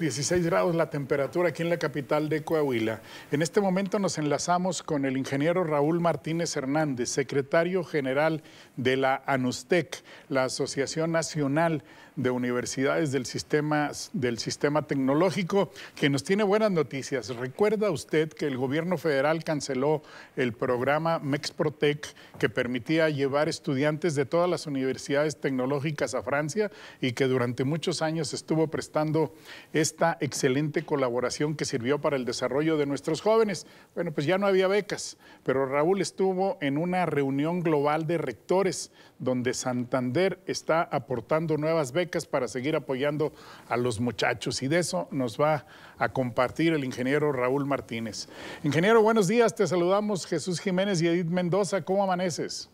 16 grados la temperatura aquí en la capital de Coahuila. En este momento nos enlazamos con el ingeniero Raúl Martínez Hernández, secretario general de la ANUSTEC, la Asociación Nacional de universidades del sistema, del sistema tecnológico, que nos tiene buenas noticias. Recuerda usted que el gobierno federal canceló el programa MEXPROTEC, que permitía llevar estudiantes de todas las universidades tecnológicas a Francia y que durante muchos años estuvo prestando esta excelente colaboración que sirvió para el desarrollo de nuestros jóvenes. Bueno, pues ya no había becas, pero Raúl estuvo en una reunión global de rectores donde Santander está aportando nuevas becas para seguir apoyando a los muchachos y de eso nos va a compartir el ingeniero Raúl Martínez. Ingeniero, buenos días, te saludamos Jesús Jiménez y Edith Mendoza, ¿cómo amaneces?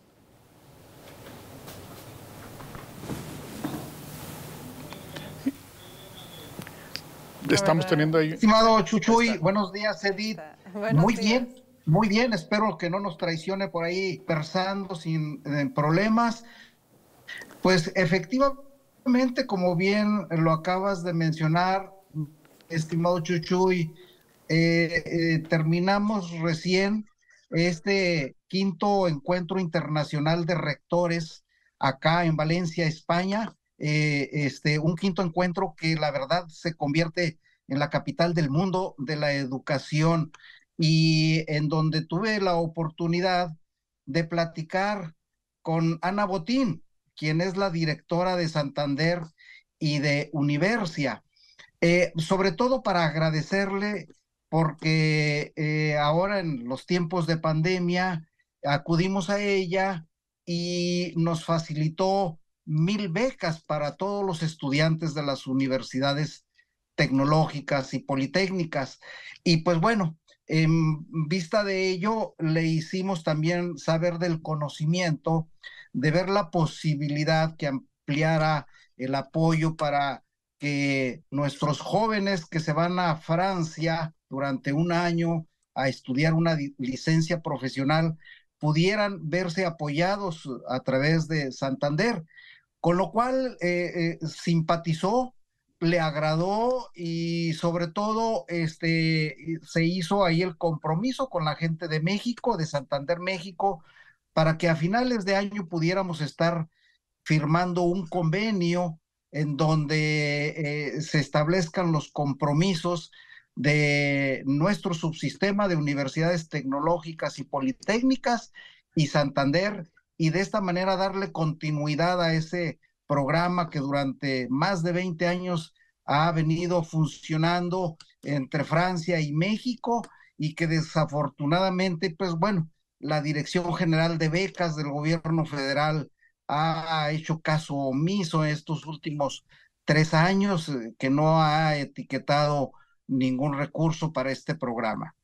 Estamos teniendo ahí. Estimado Chuchuy, buenos días, Edith. muy bien, muy bien. Espero que no nos traicione por ahí persando sin eh, problemas. Pues efectivamente como bien lo acabas de mencionar, estimado Chuchuy, eh, eh, terminamos recién este quinto encuentro internacional de rectores acá en Valencia, España. Eh, este, un quinto encuentro que la verdad se convierte en la capital del mundo de la educación y en donde tuve la oportunidad de platicar con Ana Botín, quien es la directora de Santander y de Universia. Eh, sobre todo para agradecerle porque eh, ahora en los tiempos de pandemia acudimos a ella y nos facilitó mil becas para todos los estudiantes de las universidades tecnológicas y politécnicas. Y pues bueno, en vista de ello, le hicimos también saber del conocimiento de ver la posibilidad que ampliara el apoyo para que nuestros jóvenes que se van a Francia durante un año a estudiar una licencia profesional pudieran verse apoyados a través de Santander, con lo cual eh, eh, simpatizó, le agradó y sobre todo este, se hizo ahí el compromiso con la gente de México, de Santander México, para que a finales de año pudiéramos estar firmando un convenio en donde eh, se establezcan los compromisos de nuestro subsistema de universidades tecnológicas y politécnicas y Santander y de esta manera darle continuidad a ese programa que durante más de 20 años ha venido funcionando entre Francia y México y que desafortunadamente, pues bueno, la Dirección General de Becas del Gobierno Federal ha hecho caso omiso estos últimos tres años, eh, que no ha etiquetado ningún recurso para este programa.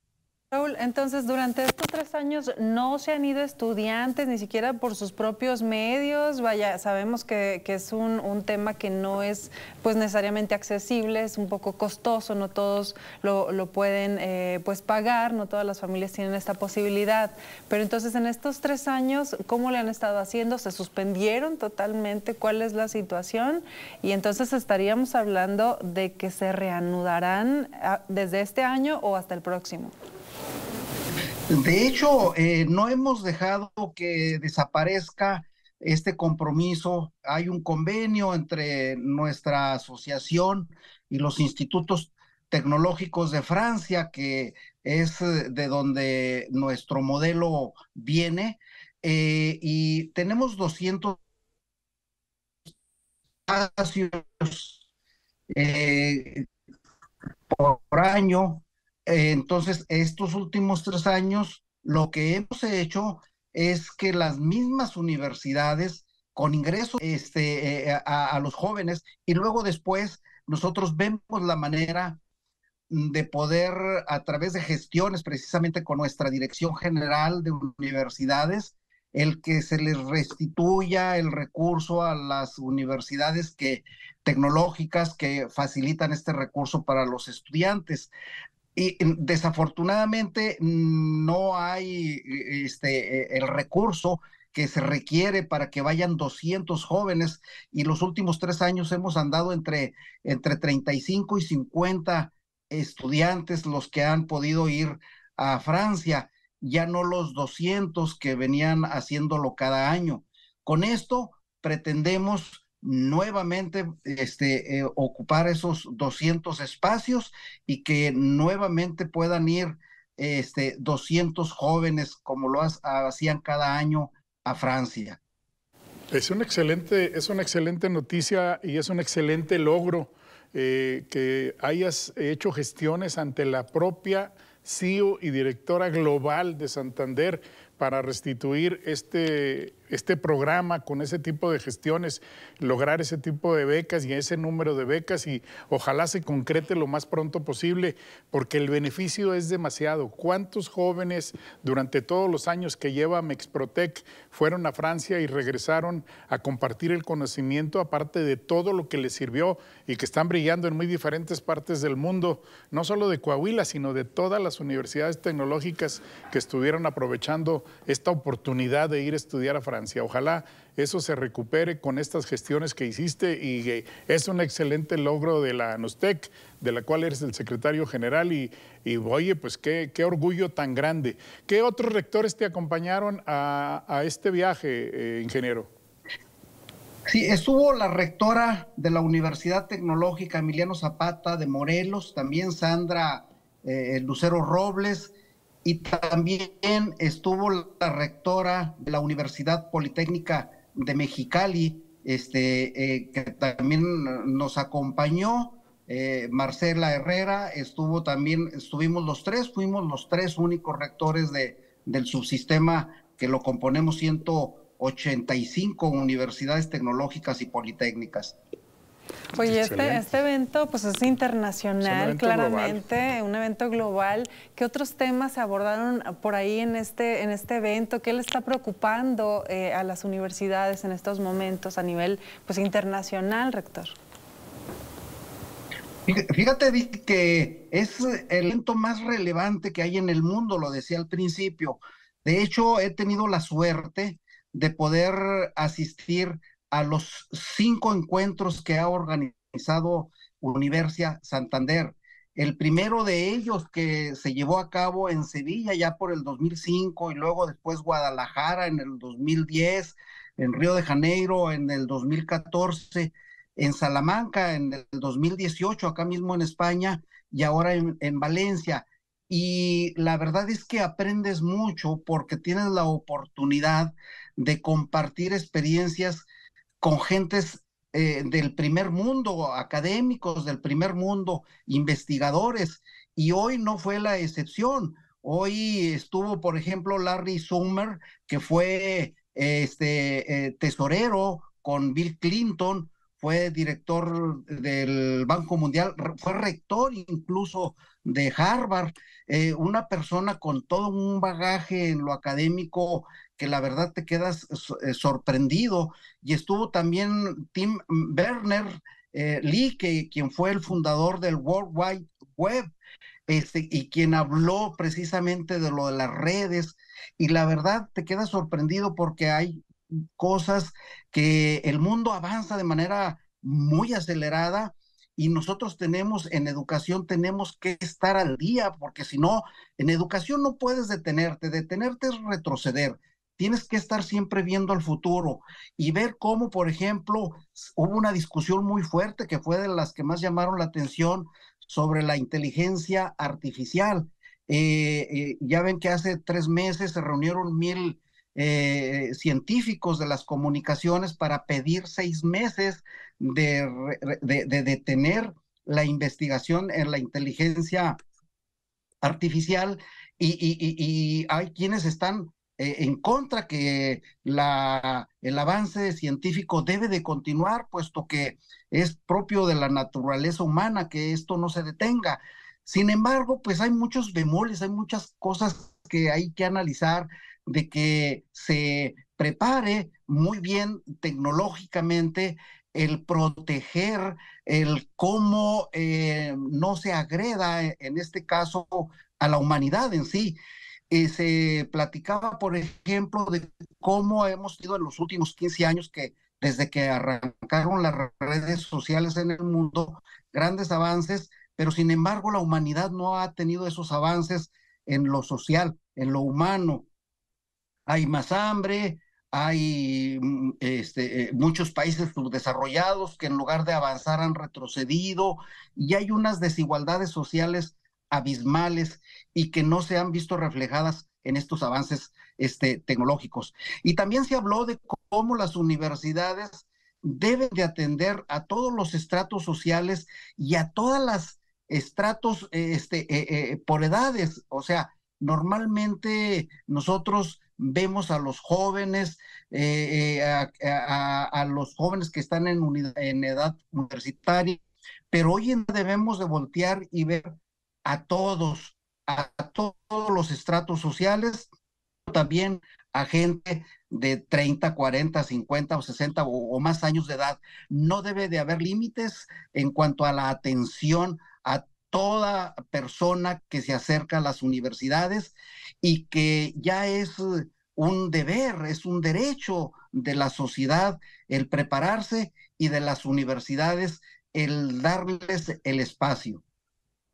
Raúl, entonces durante estos tres años no se han ido estudiantes ni siquiera por sus propios medios. Vaya, sabemos que, es un, tema que no es pues necesariamente accesible, es un poco costoso, no todos lo, pueden eh, pues pagar, no todas las familias tienen esta posibilidad. Pero entonces en estos tres años, ¿cómo le han estado haciendo? ¿Se suspendieron totalmente? ¿Cuál es la situación? Y entonces estaríamos hablando de que se reanudarán ah, desde este año o hasta el próximo. De hecho, eh, no hemos dejado que desaparezca este compromiso. Hay un convenio entre nuestra asociación y los institutos tecnológicos de Francia, que es eh, de donde nuestro modelo viene, eh, y tenemos 200 espacios por año eh, entonces, estos últimos tres años, lo que hemos hecho es que las mismas universidades con ingresos este, eh, eh, a, los jóvenes y luego después nosotros vemos la manera mm, de poder a través de gestiones precisamente con nuestra dirección general de universidades el que se les restituya el recurso a las universidades que tecnológicas que facilitan este recurso para los estudiantes y desafortunadamente no hay e, este, e, el recurso que se requiere para que vayan 200 jóvenes y los últimos tres años hemos andado entre, entre 35 y 50 estudiantes los que han podido ir a Francia, ya no los 200 que venían haciéndolo cada año. Con esto pretendemos nuevamente este, eh, ocupar esos 200 espacios y que nuevamente puedan ir este, 200 jóvenes como lo hacían cada año a Francia. Es una excelente, es una excelente noticia y es un excelente logro eh, que hayas hecho gestiones ante la propia CEO y directora global de Santander para restituir este este programa, con ese tipo de gestiones, lograr ese tipo de becas y ese número de becas y ojalá se concrete lo más pronto posible, porque el beneficio es demasiado. ¿Cuántos jóvenes durante todos los años que lleva Mexprotec fueron a Francia y regresaron a compartir el conocimiento, aparte de todo lo que les sirvió y que están brillando en muy diferentes partes del mundo, no solo de Coahuila, sino de todas las universidades tecnológicas que estuvieron aprovechando esta oportunidad de ir a estudiar a Francia? Ojalá eso se recupere con estas gestiones que hiciste y es un excelente logro de la Nostec, de la cual eres el secretario general y, oye, pues qué, orgullo tan grande. ¿Qué otros rectores te acompañaron a, este viaje, eh, ingeniero? Sí, estuvo la rectora de la Universidad Tecnológica Emiliano Zapata de Morelos, también Sandra eh, Lucero Robles, y también estuvo la rectora de la Universidad Politécnica de Mexicali, este, eh, que también nos acompañó. Eh, Marcela Herrera estuvo también, estuvimos los tres, fuimos los tres únicos rectores de, del subsistema que lo componemos 185 universidades tecnológicas y politécnicas. Oye, este, este, evento pues es internacional, claramente, un evento global. ¿Qué otros temas se abordaron por ahí en este, en este evento? ¿Qué le está preocupando eh, a las universidades en estos momentos a nivel pues internacional, rector? Fíjate, que es el evento más relevante que hay en el mundo, lo decía al principio. De hecho, he tenido la suerte de poder asistir a los cinco encuentros que ha organizado Universia Santander. El primero de ellos que se llevó a cabo en Sevilla ya por el 2005 y luego después Guadalajara en el 2010, en Río de Janeiro en el 2014, en Salamanca en el 2018, acá mismo en España y ahora en, en Valencia. Y la verdad es que aprendes mucho porque tienes la oportunidad de compartir experiencias con gentes eh, del primer mundo, académicos del primer mundo, investigadores, y hoy no fue la excepción. Hoy estuvo, por ejemplo, Larry Summer, que fue este, eh, tesorero con Bill Clinton, fue director del Banco Mundial, fue rector incluso de Harvard, eh, una persona con todo un bagaje en lo académico que la verdad te quedas eh, sorprendido. Y estuvo también Tim Werner eh, Lee, que, quien fue el fundador del World Wide Web, este, y quien habló precisamente de lo de las redes. Y la verdad te quedas sorprendido porque hay cosas que el mundo avanza de manera muy acelerada y nosotros tenemos en educación tenemos que estar al día porque si no en educación no puedes detenerte, detenerte es retroceder. Tienes que estar siempre viendo el futuro y ver cómo, por ejemplo, hubo una discusión muy fuerte que fue de las que más llamaron la atención sobre la inteligencia artificial. Eh, eh, ya ven que hace tres meses se reunieron mil eh, científicos de las comunicaciones para pedir seis meses de, detener la investigación en la inteligencia artificial y hay quienes están eh, en contra que el avance científico debe de continuar, puesto que es propio de la naturaleza humana que esto no se detenga. Sin embargo, pues hay muchos bemoles, hay muchas cosas que hay que analizar de que se prepare muy bien tecnológicamente el proteger, el cómo eh, no se agreda, eh, en este caso, a la humanidad en sí. Eh, se platicaba, por ejemplo, de cómo hemos ido en los últimos 15 años que desde que arrancaron las redes sociales en el mundo, grandes avances, pero sin embargo la humanidad no ha tenido esos avances en lo social, en lo humano. Hay más hambre, hay mm, este, eh, muchos países subdesarrollados que en lugar de avanzar han retrocedido y hay unas desigualdades sociales abismales y que no se han visto reflejadas en estos avances este, tecnológicos. Y también se habló de cómo las universidades deben de atender a todos los estratos sociales y a todas las estratos eh, este, eh, eh, por edades. O sea, normalmente nosotros vemos a los jóvenes, a, los jóvenes que están en, en edad universitaria, pero hoy en debemos de voltear y ver a todos, a, todos los estratos sociales, también a gente de 30, 40, 50 o 60 o más años de edad. No debe de haber límites en cuanto a la atención a toda persona que se acerca a las universidades y que ya es un deber, es un derecho de la sociedad el prepararse y de las universidades el darles el espacio.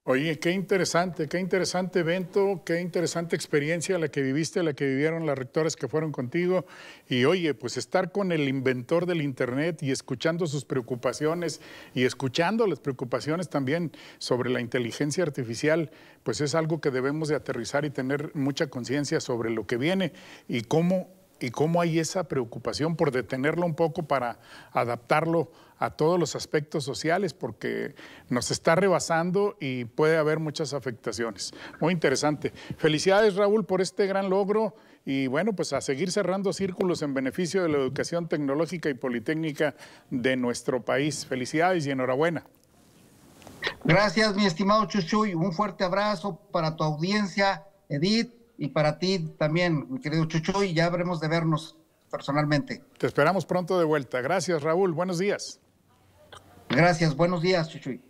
Oye, qué interesante, qué interesante evento, qué interesante experiencia la que viviste, la que vivieron las rectoras que fueron contigo. Y oye, pues estar con el inventor del Internet y escuchando sus preocupaciones y escuchando las preocupaciones también sobre la inteligencia artificial, pues es algo que debemos de aterrizar y tener mucha conciencia sobre lo que viene y cómo y cómo hay esa preocupación por detenerlo un poco para adaptarlo a todos los aspectos sociales, porque nos está rebasando y puede haber muchas afectaciones. Muy interesante. Felicidades, Raúl, por este gran logro y bueno, pues a seguir cerrando círculos en beneficio de la educación tecnológica y politécnica de nuestro país. Felicidades y enhorabuena. Gracias, mi estimado Chuchuy. Un fuerte abrazo para tu audiencia, Edith y para ti también, mi querido Chucho, y ya habremos de vernos personalmente. Te esperamos pronto de vuelta. Gracias, Raúl. Buenos días. Gracias, buenos días, Chuchuy.